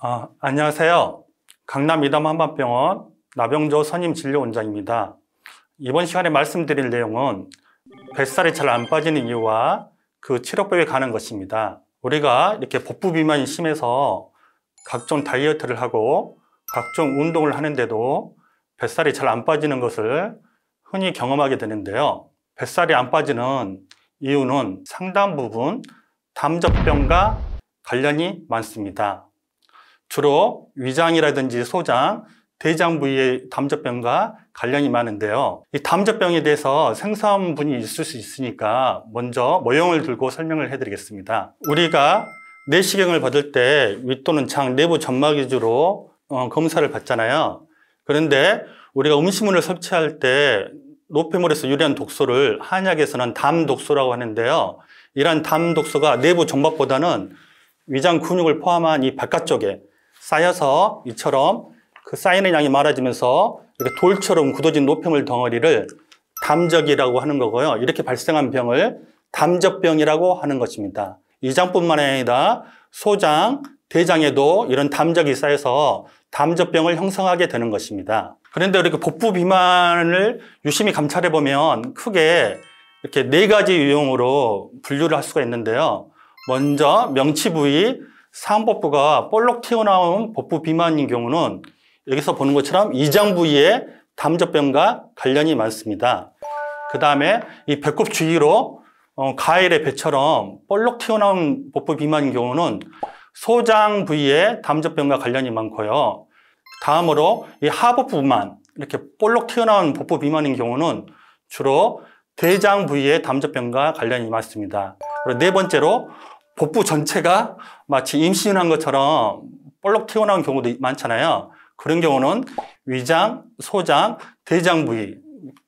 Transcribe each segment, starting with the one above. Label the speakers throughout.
Speaker 1: 아, 안녕하세요. 강남 이담 한방병원 나병조 선임 진료원장입니다. 이번 시간에 말씀드릴 내용은 뱃살이 잘 안 빠지는 이유와 그 치료법에 관한 것입니다. 우리가 이렇게 복부 비만이 심해서 각종 다이어트를 하고 각종 운동을 하는데도 뱃살이 잘 안 빠지는 것을 흔히 경험하게 되는데요. 뱃살이 안 빠지는 이유는 상당 부분 담젖병과 관련이 많습니다. 주로 위장이라든지 소장, 대장 부위에 담젖병과 관련이 많은데요. 이 담젖병에 대해서 생소한 분이 있을 수 있으니까 먼저 모형을 들고 설명을 해드리겠습니다. 우리가 내시경을 받을 때윗 또는 장 내부 점막 위주로 어, 검사를 받잖아요. 그런데 우리가 음식물을 섭취할 때 노폐물에서 유리한 독소를 한약에서는 담독소라고 하는데요. 이러한 담독소가 내부 점막보다는 위장 근육을 포함한 이 바깥쪽에 쌓여서 이처럼 그 쌓이는 양이 많아지면서 이렇게 돌처럼 굳어진 노폐물 덩어리를 담적이라고 하는 거고요. 이렇게 발생한 병을 담적병이라고 하는 것입니다. 이장뿐만 아니라 소장, 대장에도 이런 담적이 쌓여서 담적병을 형성하게 되는 것입니다. 그런데 이렇게 복부 비만을 유심히 감찰해 보면 크게 이렇게 네 가지 유형으로 분류를 할 수가 있는데요. 먼저 명치 부위 상복부가 볼록 튀어나온 복부 비만인 경우는 여기서 보는 것처럼 이장 부위에 담젖병과 관련이 많습니다. 그 다음에 이 배꼽 주위로 어, 가일의 배처럼 볼록 튀어나온 복부 비만인 경우는 소장 부위에 담젖병과 관련이 많고요. 다음으로 이 하복부만 이렇게 볼록 튀어나온 복부 비만인 경우는 주로 대장 부위에 담젖병과 관련이 많습니다. 그리고 네 번째로 복부 전체가 마치 임신한 것처럼 볼록 튀어나온 경우도 많잖아요. 그런 경우는 위장, 소장, 대장 부위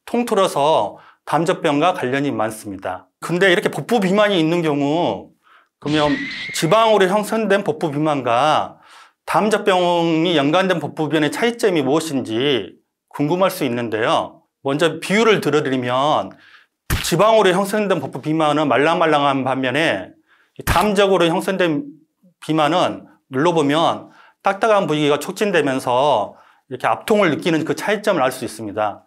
Speaker 1: 통틀어서 담젖병과 관련이 많습니다. 근데 이렇게 복부 비만이 있는 경우 그러면 지방으로 형성된 복부 비만과 담젖병이 연관된 복부 비만의 차이점이 무엇인지 궁금할 수 있는데요. 먼저 비율을 들어드리면 지방으로 형성된 복부 비만은 말랑말랑한 반면에 담적으로 형성된 비만은 눌러보면 딱딱한 부위가 촉진되면서 이렇게 압통을 느끼는 그 차이점을 알 수 있습니다.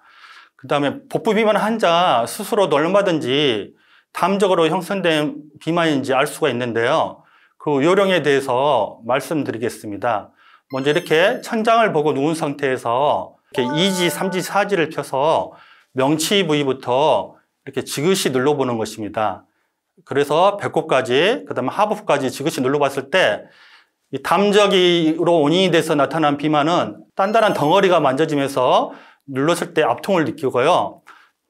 Speaker 1: 그 다음에 복부 비만 환자 스스로도 얼마든지 담적으로 형성된 비만인지 알 수가 있는데요. 그 요령에 대해서 말씀드리겠습니다. 먼저 이렇게 천장을 보고 누운 상태에서 이렇게 2지, 3지, 4지를 펴서 명치 부위부터 이렇게 지그시 눌러보는 것입니다. 그래서 배꼽까지, 그 다음에 하부까지 지그시 눌러봤을 때, 이 담적이로 원인이 돼서 나타난 비만은 단단한 덩어리가 만져지면서 눌렀을 때 압통을 느끼고요.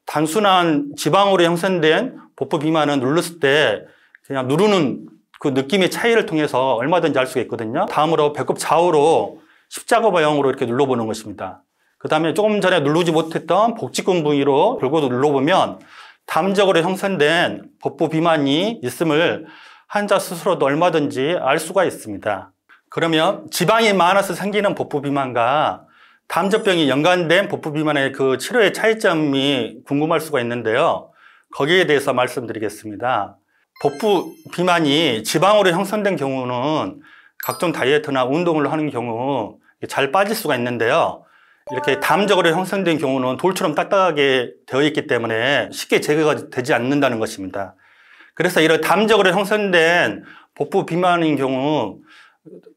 Speaker 1: 단순한 지방으로 형성된 복부 비만은 눌렀을 때 그냥 누르는 그 느낌의 차이를 통해서 얼마든지 알 수가 있거든요. 다음으로 배꼽 좌우로 십자가 바형으로 이렇게 눌러보는 것입니다. 그 다음에 조금 전에 누르지 못했던 복직근 부위로 돌고도 눌러보면 담적으로 형성된 복부 비만이 있음을 환자 스스로도 얼마든지 알 수가 있습니다. 그러면 지방이 많아서 생기는 복부 비만과 담적병이 연관된 복부 비만의 그 치료의 차이점이 궁금할 수가 있는데요. 거기에 대해서 말씀드리겠습니다. 복부 비만이 지방으로 형성된 경우는 각종 다이어트나 운동을 하는 경우 잘 빠질 수가 있는데요. 이렇게 담적으로 형성된 경우는 돌처럼 딱딱하게 되어 있기 때문에 쉽게 제거가 되지 않는다는 것입니다. 그래서 이런 담적으로 형성된 복부 비만인 경우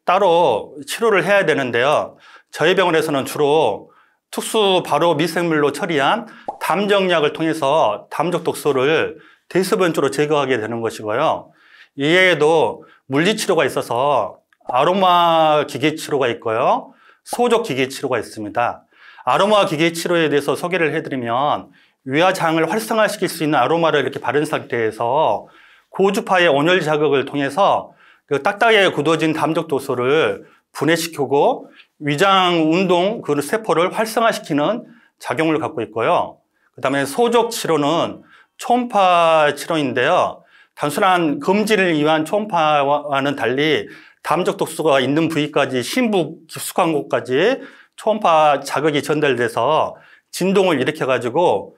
Speaker 1: 따로 치료를 해야 되는데요. 저희 병원에서는 주로 특수 바로 미생물로 처리한 담정약을 통해서 담적 독소를 대수변조로 제거하게 되는 것이고요. 이외에도 물리치료가 있어서 아로마 기계치료가 있고요. 소적 기계 치료가 있습니다. 아로마 기계 치료에 대해서 소개를 해드리면 위화장을 활성화시킬 수 있는 아로마를 이렇게 바른 상태에서 고주파의 온열 자극을 통해서 그 딱딱하게 굳어진 담적 도소를 분해시키고 위장 운동 그 세포를 활성화시키는 작용을 갖고 있고요. 그 다음에 소적 치료는 초음파 치료인데요. 단순한 검지를 위한 초음파와는 달리 담적 독소가 있는 부위까지 심부 깊숙한 곳까지 초음파 자극이 전달돼서 진동을 일으켜가지고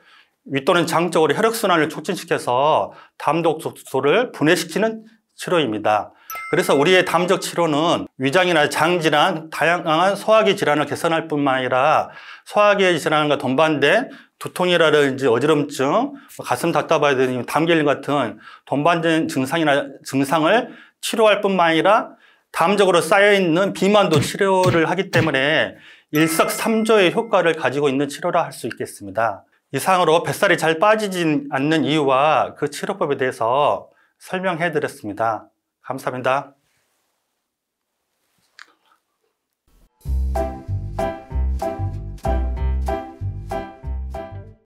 Speaker 1: 윗도는 장적으로 혈액순환을 촉진시켜서 담적 독소를 분해시키는 치료입니다. 그래서 우리의 담적 치료는 위장이나 장질환, 다양한 소화기 질환을 개선할 뿐만 아니라 소화기 질환과 동반된 두통이라든 지 어지럼증, 뭐 가슴 답답하다든 담결림 같은 동반된 증상이나 증상을 치료할 뿐만 아니라 다음적으로 쌓여있는 비만도 치료를 하기 때문에 일석삼조의 효과를 가지고 있는 치료라 할 수 있겠습니다. 이상으로 뱃살이 잘 빠지지 않는 이유와 그 치료법에 대해서 설명해 드렸습니다. 감사합니다.